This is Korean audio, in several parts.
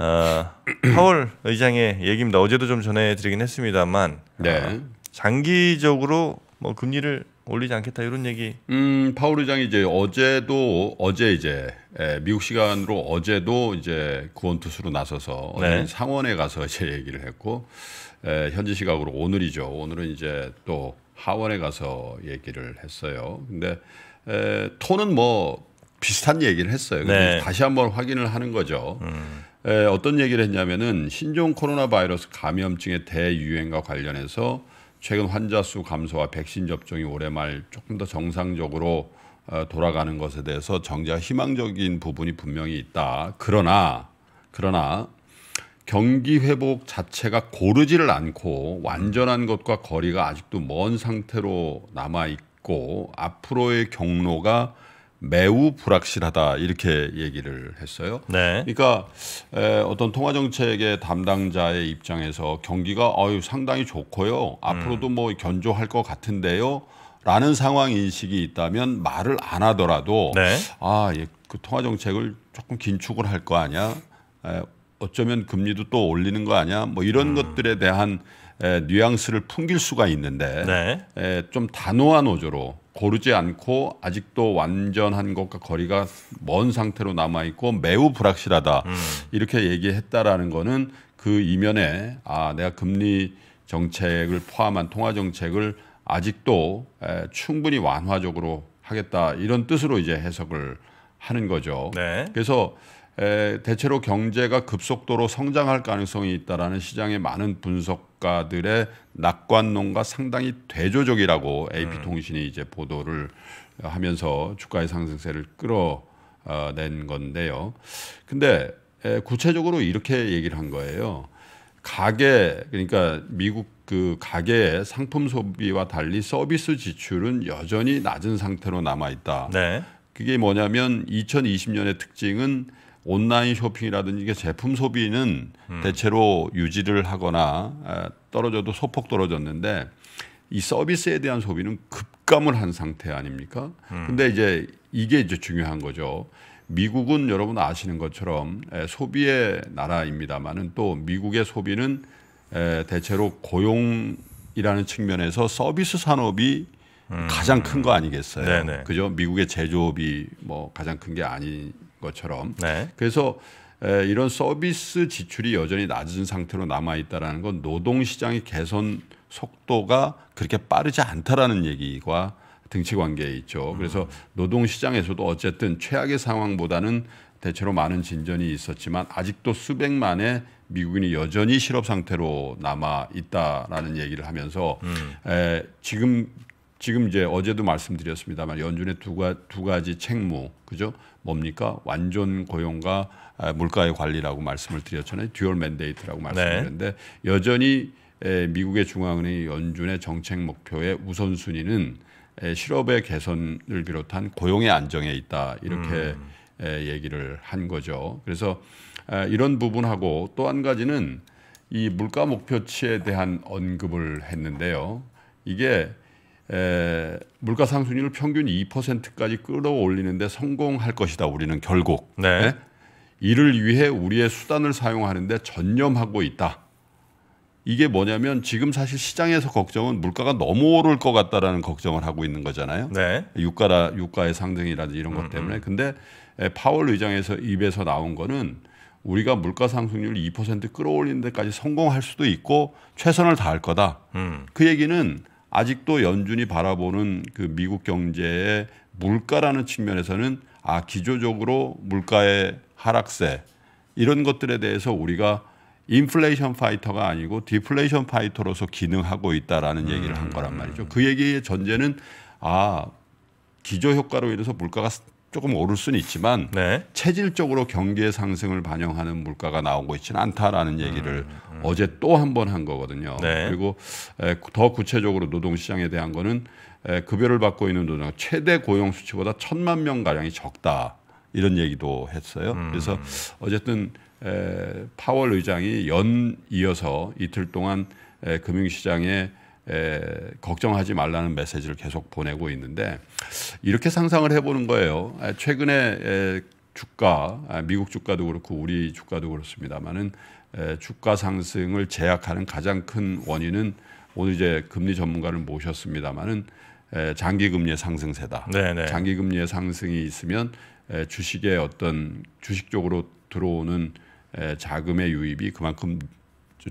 어, 파월 의장의 얘기입니다. 뭐 어제도 좀 전해드리긴 했습니다만 네. 어, 장기적으로 뭐 금리를 올리지 않겠다 이런 얘기. 음, 파월 의장이 이제 어제도 어제 이제 예, 미국 시간으로 어제도 이제 구원투수로 나서서 네. 상원에 가서 제 얘기를 했고 예, 현지 시각으로 오늘이죠. 오늘은 이제 또 하원에 가서 얘기를 했어요. 근데 에, 예, 톤은 뭐 비슷한 얘기를 했어요. 네. 다시 한번 확인을 하는 거죠. 음. 에, 어떤 얘기를 했냐면은 신종 코로나 바이러스 감염증의 대유행과 관련해서 최근 환자 수 감소와 백신 접종이 올해 말 조금 더 정상적으로 어, 돌아가는 것에 대해서 정자 희망적인 부분이 분명히 있다. 그러나 그러나 경기 회복 자체가 고르지를 않고 완전한 것과 거리가 아직도 먼 상태로 남아 있고 앞으로의 경로가 매우 불확실하다 이렇게 얘기를 했어요. 네. 그러니까 에, 어떤 통화 정책의 담당자의 입장에서 경기가 어유 상당히 좋고요. 앞으로도 음. 뭐 견조할 것 같은데요. 라는 상황 인식이 있다면 말을 안 하더라도 네. 아, 예, 그 통화 정책을 조금 긴축을 할 거 아니야? 에, 어쩌면 금리도 또 올리는 거 아니야? 뭐 이런 음. 것들에 대한 에, 뉘앙스를 풍길 수가 있는데 네. 에, 좀 단호한 오조로 고르지 않고 아직도 완전한 것과 거리가 먼 상태로 남아 있고 매우 불확실하다 음. 이렇게 얘기했다라는 거는 그 이면에 아 내가 금리 정책을 포함한 통화 정책을 아직도 에, 충분히 완화적으로 하겠다 이런 뜻으로 이제 해석을 하는 거죠. 네. 그래서 에, 대체로 경제가 급속도로 성장할 가능성이 있다라는 시장의 많은 분석가들의 낙관론과 상당히 대조적이라고 음. AP 통신이 이제 보도를 하면서 주가의 상승세를 끌어낸 건데요. 근데 에, 구체적으로 이렇게 얘기를 한 거예요. 가계 그러니까 미국 그 가계의 상품 소비와 달리 서비스 지출은 여전히 낮은 상태로 남아 있다. 네. 그게 뭐냐면 2020년의 특징은 온라인 쇼핑이라든지 제품 소비는 음. 대체로 유지를 하거나 아, 떨어져도 소폭 떨어졌는데 이 서비스에 대한 소비는 급감을 한 상태 아닙니까? 음. 근데 이제 이게 이제 중요한 거죠. 미국은 여러분 아시는 것처럼 소비의 나라입니다만은 또 미국의 소비는 대체로 고용이라는 측면에서 서비스 산업이 음. 가장 큰 거 아니겠어요? 네네. 그죠? 미국의 제조업이 뭐 가장 큰 게 아니 것처럼 네. 그래서 이런 서비스 지출이 여전히 낮은 상태로 남아 있다라는 건 노동 시장의 개선 속도가 그렇게 빠르지 않다라는 얘기와 등치 관계에 있죠. 음. 그래서 노동 시장에서도 어쨌든 최악의 상황보다는 대체로 많은 진전이 있었지만 아직도 수백만의 미국인이 여전히 실업 상태로 남아 있다라는 얘기를 하면서 음. 에, 지금 지금 이제 어제도 말씀드렸습니다만 연준의 두, 가, 두 가지 책무 그죠 뭡니까 완전 고용과 아, 물가의 관리라고 말씀을 드렸잖아요 듀얼 맨데이트라고 네. 말씀드렸는데 네. 여전히 미국의 중앙은행 연준의 정책 목표의 우선순위는 실업의 개선을 비롯한 고용의 안정에 있다 이렇게 음. 얘기를 한 거죠 그래서 아, 이런 부분하고 또 한 가지는 이 물가 목표치에 대한 언급을 했는데요 이게 에, 물가 상승률을 평균 2%까지 끌어올리는데 성공할 것이다. 우리는 결국 네. 네? 이를 위해 우리의 수단을 사용하는데 전념하고 있다. 이게 뭐냐면 지금 사실 시장에서 걱정은 물가가 너무 오를 것 같다라는 걱정을 하고 있는 거잖아요. 네. 유가라 유가의 상승이라든지 이런 것 음, 음. 때문에. 음음. 근데 파월 의장에서 입에서 나온 거는 우리가 물가 상승률 2% 끌어올리는 데까지 성공할 수도 있고 최선을 다할 거다. 음. 그 얘기는 아직도 연준이 바라보는 그 미국 경제의 물가라는 측면에서는 아 기조적으로 물가의 하락세 이런 것들에 대해서 우리가 인플레이션 파이터가 아니고 디플레이션 파이터로서 기능하고 있다라는 얘기를 한 거란 음. 말이죠. 그 얘기의 전제는 아기조 효과로 인해서 물가가 조금 오를 수는 있지만 네. 체질적으로 경기의 상승을 반영하는 물가가 나오고 있지는 않다라는 음, 얘기를 음, 음. 어제 또 한 번 한 거거든요. 네. 그리고 더 구체적으로 노동시장에 대한 거는 급여를 받고 있는 노동 최대 고용 수치보다 천만 명 가량이 적다 이런 얘기도 했어요. 음. 그래서 어쨌든 파월 의장이 연 이어서 이틀 동안 금융시장에 에, 걱정하지 말라는 메시지를 계속 보내고 있는데 이렇게 상상을 해보는 거예요. 최근에 에, 주가 아, 미국 주가도 그렇고 우리 주가도 그렇습니다만은 주가 상승을 제약하는 가장 큰 원인은 오늘 이제 금리 전문가를 모셨습니다만은 장기 금리의 상승세다. 네네. 네. 장기 금리의 상승이 있으면 에, 주식의 어떤 주식 쪽으로 들어오는 에, 자금의 유입이 그만큼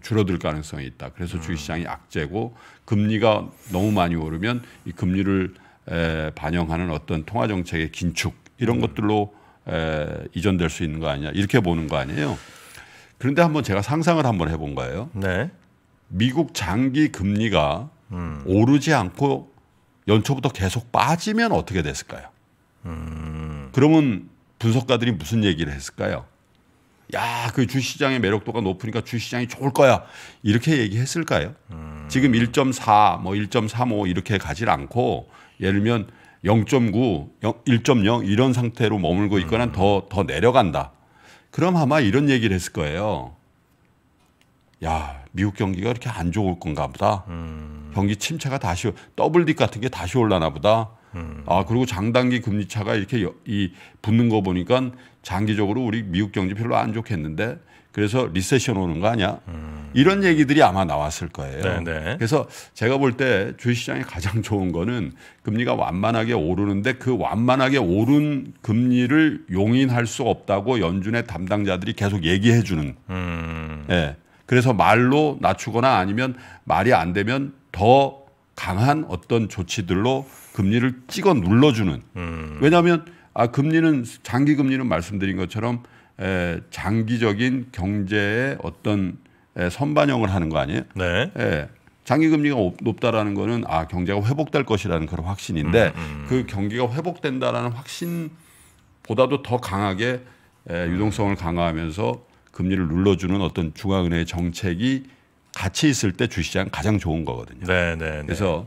줄어들 가능성이 있다. 그래서 음. 주식시장이 악재고 금리가 너무 많이 오르면 이 금리를 에, 반영하는 어떤 통화 정책의 긴축 이런 음. 것들로 에, 이전될 수 있는 거 아니냐 이렇게 보는 거 아니에요. 그런데 한번 제가 상상을 한번 해본 거예요. 네. 미국 장기 금리가 음. 오르지 않고 연초부터 계속 빠지면 어떻게 됐을까요? 음. 그러면 분석가들이 무슨 얘기를 했을까요? 야, 그 주시장의 매력도가 높으니까 주시장이 좋을 거야. 이렇게 얘기했을까요? 음. 지금 1.4, 뭐 1.35 이렇게 가질 않고 예를 들면 0.9, 0 1.0 이런 상태로 머물고 있거나 음. 더, 더 내려간다. 그럼 아마 이런 얘기를 했을 거예요. 야, 미국 경기가 이렇게 안 좋을 건가 보다. 음. 경기 침체가 다시, 더블 딕 같은 게 다시 올라나 보다. 음. 아 그리고 장단기 금리 차가 이렇게 여, 이 붙는 거 보니까 장기적으로 우리 미국 경제 별로 안 좋겠는데 그래서 리세션 오는 거 아니야? 음. 이런 얘기들이 아마 나왔을 거예요. 네네. 네. 그래서 제가 볼 때 주식시장에 가장 좋은 거는 금리가 완만하게 오르는데 그 완만하게 오른 금리를 용인할 수 없다고 연준의 담당자들이 계속 얘기해 주는. 음. 예. 그래서 말로 낮추거나 아니면 말이 안 되면 더 강한 어떤 조치들로 금리를 찍어 눌러주는 음. 왜냐하면 아 금리는 장기 금리는 말씀드린 것처럼 에, 장기적인 경제의 어떤 에, 선반영을 하는 거 아니에요? 네. 에, 장기 금리가 높다라는 거는 아 경제가 회복될 것이라는 그런 확신인데 음, 음. 그 경기가 회복된다라는 확신보다도 더 강하게 에, 유동성을 강화하면서 금리를 눌러주는 어떤 중앙은행의 정책이 같이 있을 때 주시장 가장 좋은 거거든요. 네, 네, 네, 그래서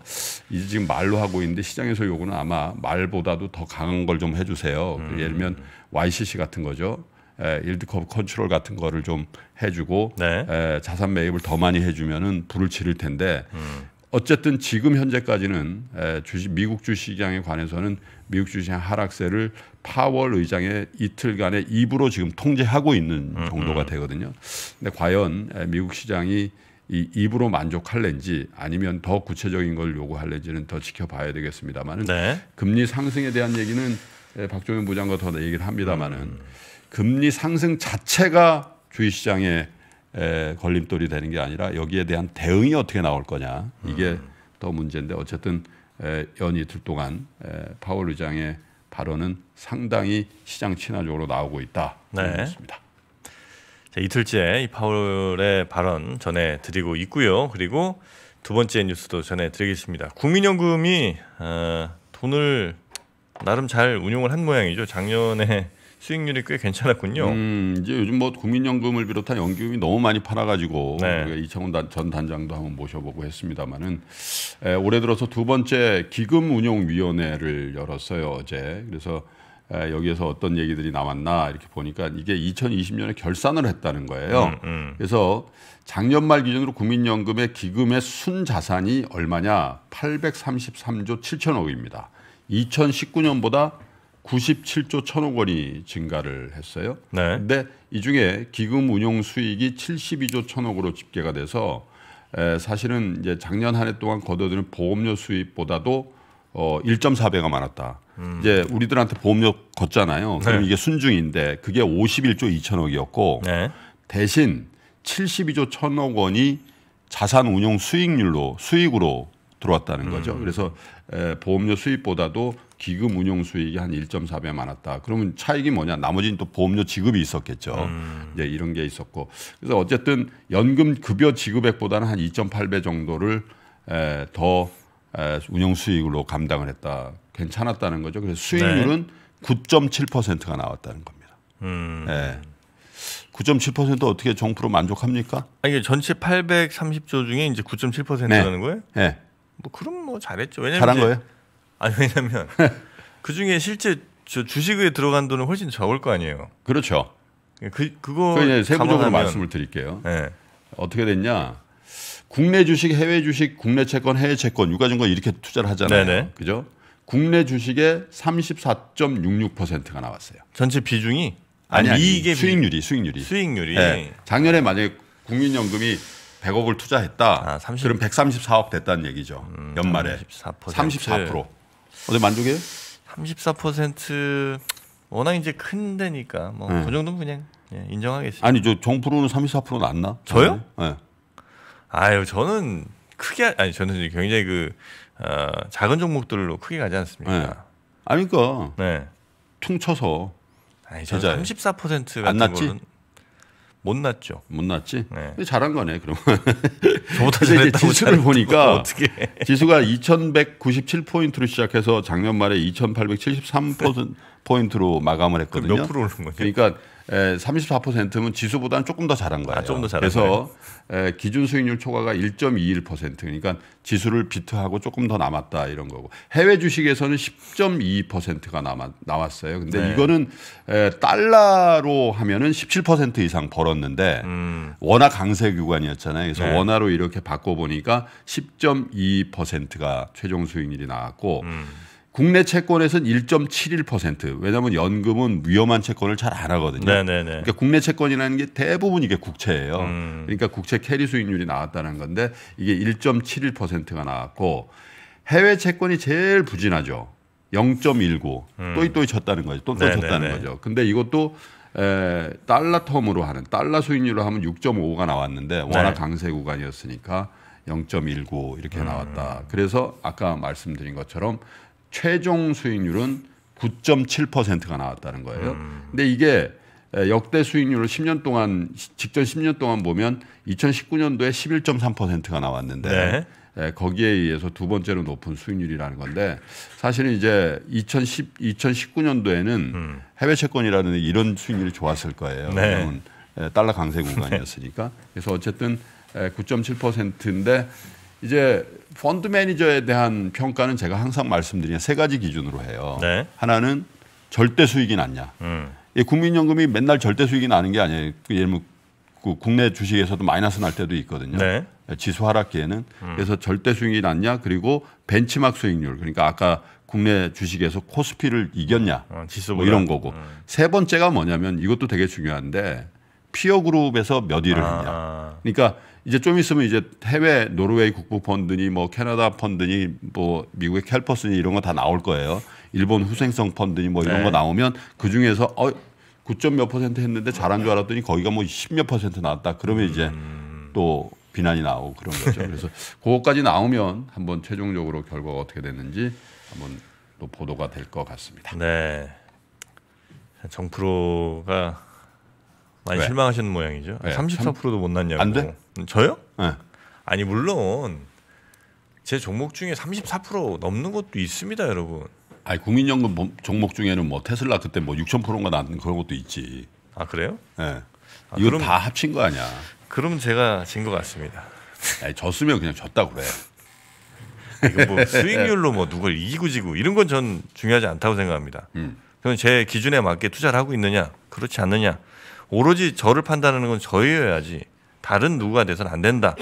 이제 지금 말로 하고 있는데 시장에서 요구는 아마 말보다도 더 강한 걸 좀 해주세요. 음. 그 예를 들면 YCC 같은 거죠. 에, 일드컵 컨트롤 같은 거를 좀 해주고 네. 에, 자산 매입을 더 많이 해주면은 불을 지를 텐데 음. 어쨌든 지금 현재까지는 에, 주식 미국 주식장에 시 관해서는 미국 주식장 하락세를 파월 의장의 이틀간의 입으로 지금 통제하고 있는 음, 정도가 음. 되거든요. 근데 과연 에, 미국 시장이 이 입으로 만족할는지 아니면 더 구체적인 걸 요구할는지는 더 지켜봐야 되겠습니다만은 네. 금리 상승에 대한 얘기는 예, 박종현 부장과 더 얘기를 합니다만은 음. 금리 상승 자체가 주식 시장에 걸림돌이 되는 게 아니라 여기에 대한 대응이 어떻게 나올 거냐 이게 음. 더 문제인데 어쨌든 연 이틀 동안 파월 의장의 발언은 상당히 시장 친화적으로 나오고 있다. 네. 그렇습니다. 자, 이틀째 이파울의 발언 전해드리고 있고요. 그리고 두 번째 뉴스도 전해드리겠습니다. 국민연금이 어, 돈을 나름 잘 운용을 한 모양이죠. 작년에 수익률이 꽤 괜찮았군요. 음, 이제 요즘 뭐 국민연금을 비롯한 연금이 너무 많이 팔아가지고 네. 이창훈 전 단장도 한번 모셔보고 했습니다만은 올해 들어서 두 번째 기금운용위원회를 열었어요 어제. 그래서 여기에서 어떤 얘기들이 나왔나 이렇게 보니까 이게 2020년에 결산을 했다는 거예요. 음, 음. 그래서 작년 말 기준으로 국민연금의 기금의 순자산이 얼마냐? 833조 7천억입니다. 2019년보다 97조 1천억 원이 증가를 했어요. 그런데이 네. 중에 기금 운용 수익이 72조 1천억으로 집계가 돼서 에, 사실은 이제 작년 한 해 동안 거둬들인 보험료 수입보다도 어 1.4배가 많았다. 음. 이제 우리들한테 보험료 걷잖아요. 그럼 네. 이게 순증인데 그게 51조 2천억이었고 네. 대신 72조 1천억 원이 자산 운용 수익률로 수익으로 들어왔다는 거죠. 음. 그래서 에, 보험료 수입보다도 기금 운용 수익이 한 1.4배 많았다. 그러면 차익이 뭐냐? 나머지는 또 보험료 지급이 있었겠죠. 음. 이제 이런 게 있었고. 그래서 어쨌든 연금 급여 지급액보다는 한 2.8배 정도를 에, 더 운영 수익으로 감당을 했다. 괜찮았다는 거죠. 그래서 네. 수익률은 네. 9.7%가 나왔다는 겁니다. 음. 네. 예. 9.7% 어떻게 정프로 만족합니까? 아 이게 전체 830조 중에 이제 9.7%라는 네. 거예요? 네. 뭐 그럼 뭐 잘했죠. 왜냐면 잘한 거예요? 아니 왜냐면 그 중에 실제 주식에 들어간 돈은 훨씬 적을 거 아니에요. 그렇죠. 그 그거 세부적으로 말씀을 드릴게요. 네. 어떻게 됐냐? 국내 주식, 해외 주식, 국내 채권, 해외 채권, 유가증권 이렇게 투자를 하잖아요. 네네. 그죠? 국내 주식의 34.66%가 나왔어요. 전체 비중이 아, 아니, 아니 이게 수익률이 수익률이 수익률이 네. 작년에 만약에 국민연금이 100억을 투자했다. 아, 30... 그럼 134억 됐다는 얘기죠. 음, 연말에 34%. 34%. 어제 만족해요? 34% 워낙 이제 큰 데니까 뭐그 네. 그 정도는 그냥 예, 인정하겠습니다. 아니 저 정프로는 34%안나 저요? 네. 아유 저는 크게 아니 저는 굉장히 그 어, 작은 종목들로 크게 가지 않습니까? 네. 아니 니까 그러니까 네. 퉁쳐서 아니 저는 34% 같은 거는 못 났죠. 못 났지. 네. 잘한 거네. 그럼. 저보다 이제 지수를 보니까 어떻게 지수가 2,197 포인트로 시작해서 작년 말에 2,873 포인트 포인트로 마감을 했거든요. 몇 프로 오른 거예 그러니까 에, 34%면 지수보다는 조금 더 잘한 거예요. 아, 조금 더 잘한 그래서 에, 기준 수익률 초과가 1.21% 그러니까 지수를 비트하고 조금 더 남았다 이런 거고 해외 주식에서는 10.22%가 남았, 나왔어요. 근데 네. 이거는 에, 달러로 하면은 17% 이상 벌었는데 음. 원화 강세 구간이었잖아요. 그래서 네. 원화로 이렇게 바꿔 보니까 10.2%가 최종 수익률이 나왔고. 음. 국내 채권에서는 1.71% 왜냐하면 연금은 위험한 채권을 잘 안 하거든요. 네네네. 네, 네. 그러니까 국내 채권이라는 게 대부분 이게 국채예요. 음. 그러니까 국채 캐리 수익률이 나왔다는 건데 이게 1.71%가 나왔고 해외 채권이 제일 부진하죠. 0.19 음. 또이 또이 쳤다는 거죠. 또또쳤다는 네, 거죠. 근데 이것도 에, 달러 텀으로 하는 달러 수익률로 하면 6.5가 나왔는데 워낙 네. 강세 구간이었으니까 0.19 이렇게 음. 나왔다. 그래서 아까 말씀드린 것처럼 최종 수익률은 9.7%가 나왔다는 거예요. 음. 근데 이게 역대 수익률을 10년 동안 직전 10년 동안 보면 2019년도에 11.3%가 나왔는데 네. 거기에 의해서 두 번째로 높은 수익률이라는 건데 사실은 이제 2010 2019년도에는 음. 해외 채권이라는 이런 수익률이 좋았을 거예요. 네. 달러 강세 구간이었으니까 네. 그래서 어쨌든 9.7%인데 이제 펀드 매니저에 대한 평가는 제가 항상 말씀드리는 세 가지 기준으로 해요. 네. 하나는 절대 수익이 났냐. 음. 국민연금이 맨날 절대 수익이 나는 게 아니에요. 그 예를 들면 국내 주식에서도 마이너스 날 때도 있거든요. 네. 지수 하락기에는 음. 그래서 절대 수익이 났냐 그리고 벤치마크 수익률 그러니까 아까 국내 주식에서 코스피를 이겼냐 음. 어, 뭐 이런 거고 음. 세 번째가 뭐냐면 이것도 되게 중요한데 피어 그룹에서 몇 위를 아. 했냐 그러니까 이제 좀 있으면 이제 해외 노르웨이 국부 펀드니 뭐 캐나다 펀드니 뭐 미국의 캘퍼스니 이런 거 다 나올 거예요. 일본 후생성 펀드니 뭐 이런 네. 거 나오면 그 중에서 어 9점 몇 퍼센트 했는데 잘한 줄 알았더니 거기가 뭐10몇 퍼센트 나왔다. 그러면 이제 음. 또 비난이 나오고 그런 거죠. 그래서 그거까지 나오면 한번 최종적으로 결과가 어떻게 됐는지 한번 또 보도가 될 것 같습니다. 네. 정프로가 많이 왜? 실망하시는 모양이죠. 네. 34%도 못 났냐고. 안 돼? 저요? 네. 아니 물론 제 종목 중에 34% 넘는 것도 있습니다, 여러분. 아니 국민연금 뭐, 종목 중에는 뭐 테슬라 그때 뭐 6,000%인가 났는 그런 것도 있지. 아 그래요? 예. 네. 아, 이거 다 합친 거 아니야? 그럼 제가 진 것 같습니다. 아니, 졌으면 그냥 졌다 그래. 이거 뭐 수익률로 뭐 누굴 이기고 지고 이런 건 전 중요하지 않다고 생각합니다. 음. 그럼 제 기준에 맞게 투자를 하고 있느냐, 그렇지 않느냐 오로지 저를 판단하는 건 저여야지 다른 누가 돼서는안 된다.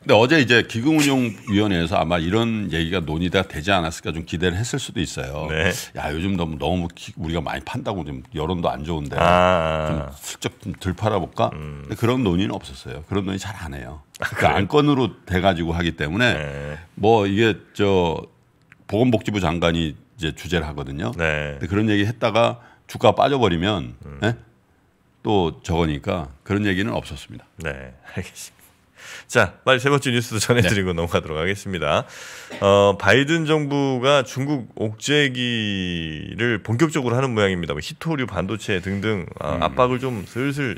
근데 어제 이제 기금운용위원회에서 아마 이런 얘기가 논의가 되지 않았을까 좀 기대를 했을 수도 있어요. 네. 야 요즘 너무 너무 우리가 많이 판다고 좀 여론도 안 좋은데 아~ 좀 슬쩍 좀덜 팔아볼까? 음. 근데 그런 논의는 없었어요. 그런 논의 잘 안 해요. 아, 그 안건으로 돼가지고 하기 때문에 네. 뭐 이게 저 보건복지부 장관이 이제 주제를 하거든요. 네. 근데 그런 얘기 했다가 주가 빠져버리면 음. 네? 또적으니까 그런 얘기는 없었습니다. 네, 알겠습니다. 자, 빨리 세 번째 뉴스도 전해드리고 네. 넘어가도록 하겠습니다. 어, 바이든 정부가 중국 옥죄기를 본격적으로 하는 모양입니다. 뭐 히토류, 반도체 등등 아, 음. 압박을 좀 슬슬.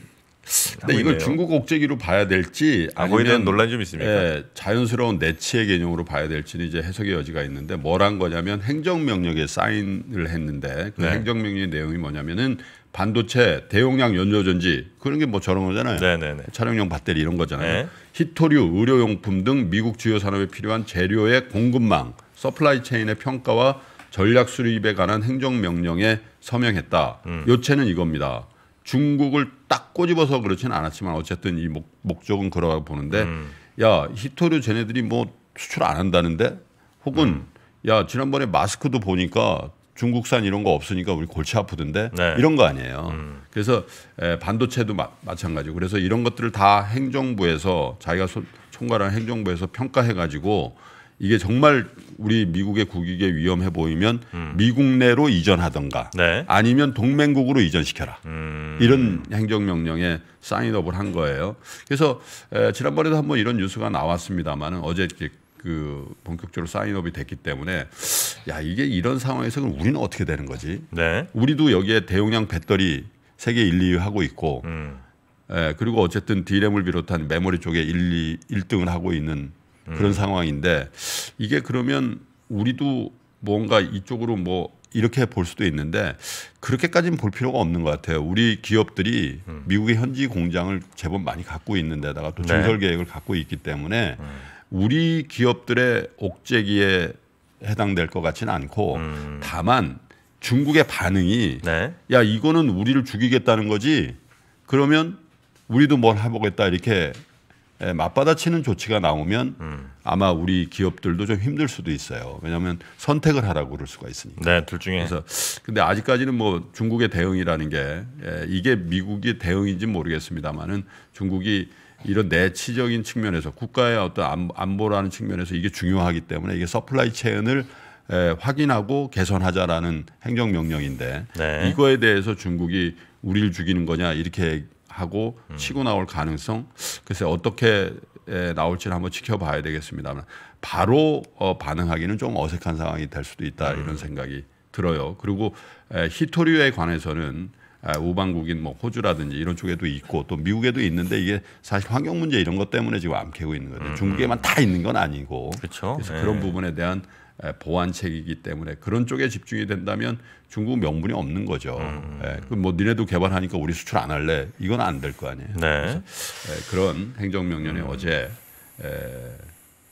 근데 이걸 중국 옥죄기로 봐야 될지 아, 아니면 대 논란 좀있습니다 예, 자연스러운 내치의 개념으로 봐야 될지는 이제 해석의 여지가 있는데 뭘한 거냐면 행정명령에 사인을 했는데 그 네. 행정명령의 내용이 뭐냐면은 반도체, 대용량 연료전지 그런 게 뭐 저런 거잖아요. 네네네. 네, 네. 차량용 배터리 이런 거잖아요. 네. 히토류, 의료용품 등 미국 주요 산업에 필요한 재료의 공급망, 서플라이 체인의 평가와 전략 수립에 관한 행정 명령에 서명했다. 음. 요체는 이겁니다. 중국을 딱 꼬집어서 그렇지는 않았지만 어쨌든 이 목, 목적은 그러라고 보는데 음. 야 히토류 쟤네들이 뭐 수출 안 한다는데 혹은 음. 야 지난번에 마스크도 보니까 중국산 이런 거 없으니까 우리 골치 아프던데 네. 이런 거 아니에요. 음. 그래서 반도체도 마, 마찬가지고 그래서 이런 것들을 다 행정부에서 자기가 소, 총괄한 행정부에서 평가해 가지고 이게 정말 우리 미국의 국익에 위험해 보이면 음. 미국 내로 이전하던가 네. 아니면 동맹국으로 이전시켜라 음. 이런 행정명령에 사인업을 한 거예요. 그래서 에, 지난번에도 한번 이런 뉴스가 나왔습니다만은 어제 그 본격적으로 사인업이 됐기 때문에 야 이게 이런 상황에서 그럼 우리는 어떻게 되는 거지? 네. 우리도 여기에 대용량 배터리 세계 1, 2위 하고 있고, 음. 예, 그리고 어쨌든 디램을 비롯한 메모리 쪽에 1, 2, 1등을 하고 있는 그런 음. 상황인데 이게 그러면 우리도 뭔가 이쪽으로 뭐 이렇게 볼 수도 있는데 그렇게까지는 볼 필요가 없는 것 같아요. 우리 기업들이 음. 미국의 현지 공장을 제법 많이 갖고 있는데다가 또 네. 증설 네. 계획을 갖고 있기 때문에 음. 우리 기업들의 옥죄기에 해당될 것 같지는 않고 음. 다만 중국의 반응이 네. 야 이거는 우리를 죽이겠다는 거지 그러면 우리도 뭘 해보겠다 이렇게 맞받아치는 조치가 나오면 음. 아마 우리 기업들도 좀 힘들 수도 있어요. 왜냐하면 선택을 하라고 그럴 수가 있으니까. 네, 둘 중에. 그래서 근데 아직까지는 뭐 중국의 대응이라는 게 이게 미국의 대응인지 모르겠습니다만은 중국이 이런 내치적인 측면에서 국가의 어떤 안보라는 측면에서 이게 중요하기 때문에 이게 서플라이 체인을 에, 확인하고 개선하자라는 행정 명령인데 네. 이거에 대해서 중국이 우리를 죽이는 거냐 이렇게 하고 음. 치고 나올 가능성 글쎄 어떻게 에, 나올지를 한번 지켜봐야 되겠습니다만 바로 어, 반응하기는 좀 어색한 상황이 될 수도 있다 음. 이런 생각이 들어요. 그리고 에, 히토리오에 관해서는 아, 우방국인 뭐 호주라든지 이런 쪽에도 있고 또 미국에도 있는데 이게 사실 환경 문제 이런 것 때문에 지금 암캐고 있는 거죠. 음, 중국에만 음. 다 있는 건 아니고. 그렇 그래서 네. 그런 부분에 대한 보완책이기 때문에 그런 쪽에 집중이 된다면 중국 명분이 없는 거죠. 음. 음 예, 음. 그뭐 니네도 개발하니까 우리 수출 안 할래? 이건 안 될 거 아니에요. 네. 예, 그런 행정명령에 음. 어제 에,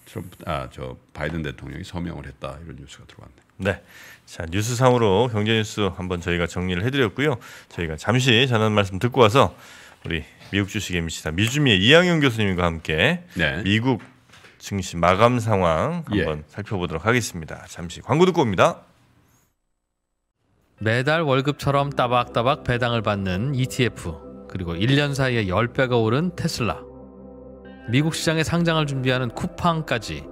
트럼프 아저 바이든 대통령이 서명을 했다 이런 뉴스가 들어왔네. 네. 자 뉴스상으로 경제 뉴스 한번 저희가 정리를 해드렸고요. 저희가 잠시 전한 말씀 듣고 와서 우리 미국 주식의 미치다 미주미의 이양윤 교수님과 함께 네. 미국 증시 마감 상황 한번 예. 살펴보도록 하겠습니다. 잠시 광고 듣고 옵니다. 매달 월급처럼 따박따박 배당을 받는 ETF 그리고 1년 사이에 10배가 오른 테슬라 미국 시장에 상장을 준비하는 쿠팡까지